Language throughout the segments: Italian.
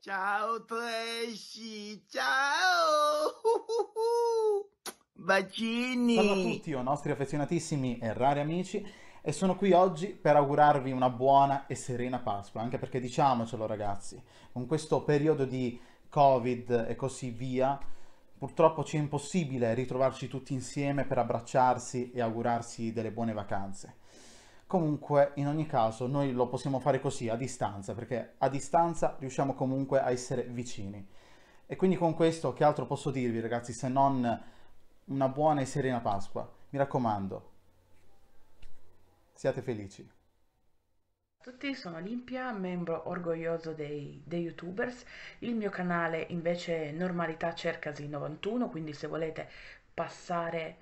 Ciao Tresci, ciao! Bacini! Ciao a tutti, o nostri affezionatissimi e rari amici e sono qui oggi per augurarvi una buona e serena Pasqua, anche perché diciamocelo ragazzi, con questo periodo di Covid e così via, Purtroppo ci è impossibile ritrovarci tutti insieme per abbracciarsi e augurarsi delle buone vacanze. Comunque, in ogni caso, noi lo possiamo fare così, a distanza, perché a distanza riusciamo comunque a essere vicini. E quindi con questo che altro posso dirvi ragazzi se non una buona e serena Pasqua? Mi raccomando, siate felici tutti, sono Olimpia, membro orgoglioso dei, dei, youtubers. Il mio canale invece è Normalità Cercasi 91, quindi se volete passare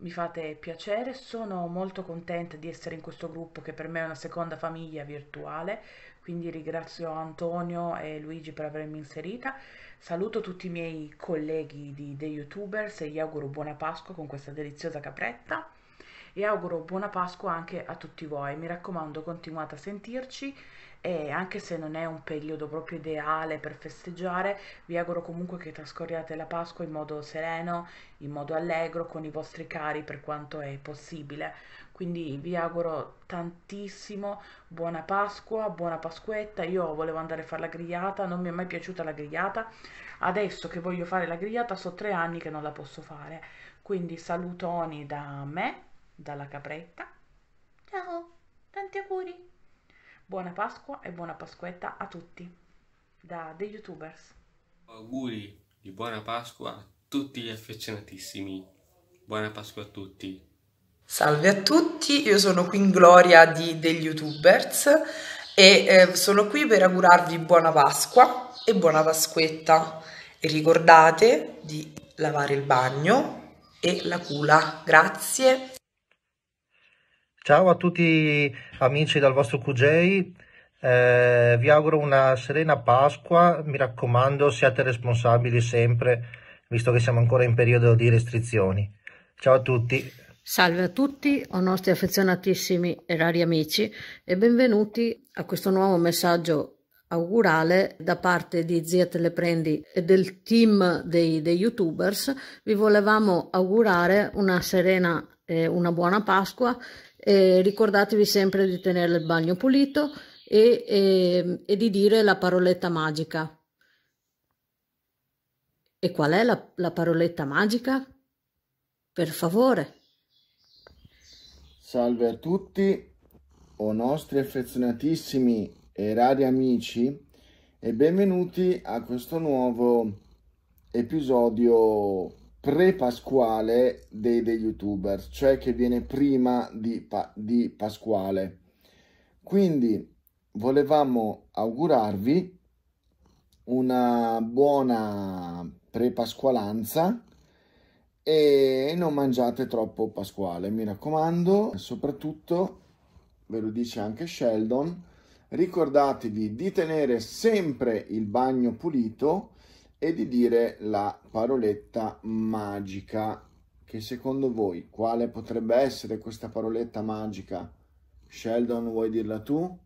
mi fate piacere. Sono molto contenta di essere in questo gruppo che per me è una seconda famiglia virtuale, quindi ringrazio Antonio e Luigi per avermi inserita. Saluto tutti i miei colleghi di, dei youtubers e gli auguro buona Pasqua con questa deliziosa capretta e auguro buona Pasqua anche a tutti voi. Mi raccomando, continuate a sentirci e anche se non è un periodo proprio ideale per festeggiare, vi auguro comunque che trascorriate la Pasqua in modo sereno, in modo allegro, con i vostri cari per quanto è possibile. Quindi vi auguro tantissimo buona Pasqua, buona Pasquetta. Io volevo andare a fare la grigliata, non mi è mai piaciuta la grigliata. Adesso che voglio fare la grigliata, so tre anni che non la posso fare. Quindi salutoni da me dalla capretta. Ciao, tanti auguri. Buona Pasqua e buona Pasquetta a tutti, da The Youtubers. Auguri di buona Pasqua a tutti gli affezionatissimi. Buona Pasqua a tutti. Salve a tutti, io sono qui in Gloria di The Youtubers e eh, sono qui per augurarvi buona Pasqua e buona Pasquetta. E ricordate di lavare il bagno e la cula. Grazie. Ciao a tutti amici dal vostro QJ, eh, vi auguro una serena Pasqua, mi raccomando siate responsabili sempre, visto che siamo ancora in periodo di restrizioni. Ciao a tutti. Salve a tutti, o nostri affezionatissimi e rari amici, e benvenuti a questo nuovo messaggio augurale da parte di Zia Teleprendi e del team dei, dei youtubers. Vi volevamo augurare una serena e una buona Pasqua eh, ricordatevi sempre di tenere il bagno pulito e, e, e, di dire la paroletta magica. E qual è la, la paroletta magica? Per favore. Salve a tutti, o nostri affezionatissimi e rari amici, e benvenuti a questo nuovo episodio pre-pasquale dei, dei youtuber, cioè che viene prima di, di Pasquale. Quindi volevamo augurarvi una buona pre-pasqualanza e non mangiate troppo Pasquale, mi raccomando, soprattutto ve lo dice anche Sheldon, ricordatevi di tenere sempre il bagno pulito e di dire la paroletta magica. Che secondo voi quale potrebbe essere questa paroletta magica? Sheldon, vuoi dirla tu?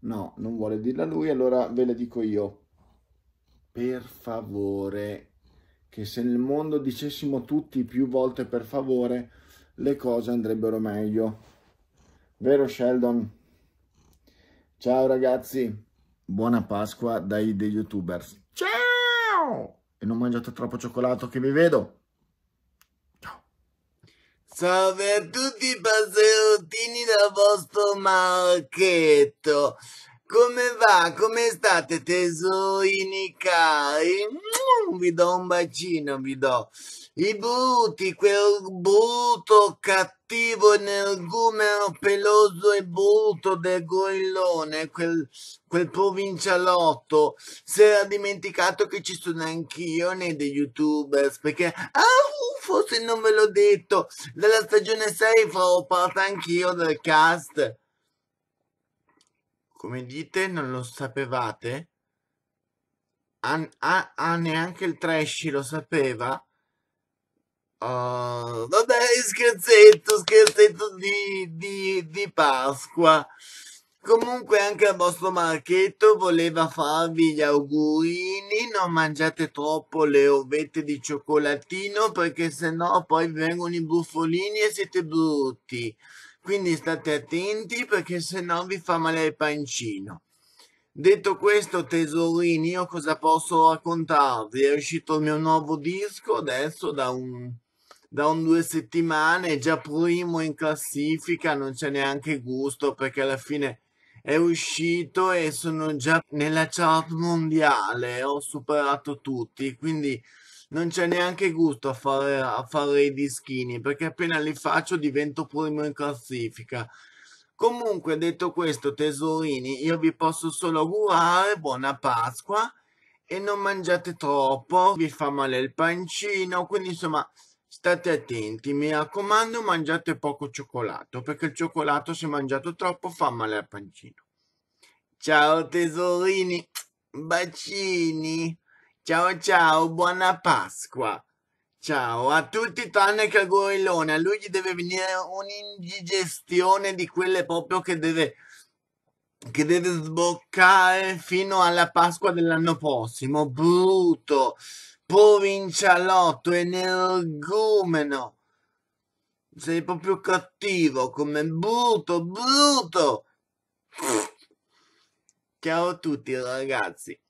No, non vuole dirla lui, allora ve la dico io. Per favore, che se nel mondo dicessimo tutti più volte per favore, le cose andrebbero meglio. Vero Sheldon? Ciao ragazzi, buona Pasqua dai The Youtubers. Ciao! E non mangiate troppo cioccolato che vi vedo. Ciao! Salve a tutti i passerottini da vostro Marchetto. Come va? Come state tesoini cari? Mm, vi do un bacino, vi do. I bruti, quel brutto cattivo energumeno peloso e brutto del gorillone, quel, quel provincialotto, si era dimenticato che ci sono anch'io nei dei youtubers, perché... Ah, forse non ve l'ho detto, della stagione 6 farò parte anch'io del cast. Come dite, non lo sapevate? Ah, ah, ah neanche il Tresci lo sapeva? Oh, vabbè, scherzetto, scherzetto di, di, di Pasqua. Comunque anche il vostro Marchetto voleva farvi gli augurini, non mangiate troppo le ovette di cioccolatino perché sennò poi vengono i buffolini e siete brutti quindi state attenti perché se no vi fa male il pancino. Detto questo, tesorini, io cosa posso raccontarvi? È uscito il mio nuovo disco adesso da un, da un due settimane, già primo in classifica, non c'è neanche gusto perché alla fine è uscito e sono già nella chart mondiale, ho superato tutti, quindi non c'è neanche gusto a fare, a fare i dischini perché appena li faccio divento primo in classifica. Comunque, detto questo, tesorini, io vi posso solo augurare buona Pasqua e non mangiate troppo, vi fa male il pancino, quindi insomma state attenti, mi raccomando mangiate poco cioccolato, perché il cioccolato se mangiato troppo fa male al pancino. Ciao tesorini, bacini! Ciao ciao, buona Pasqua. Ciao a tutti tranne che al gorillone, a lui gli deve venire un'indigestione di quelle proprio che deve, che deve sboccare fino alla Pasqua dell'anno prossimo. Brutto, provincialotto, energumeno. Sei proprio cattivo come brutto, brutto. Ciao a tutti ragazzi.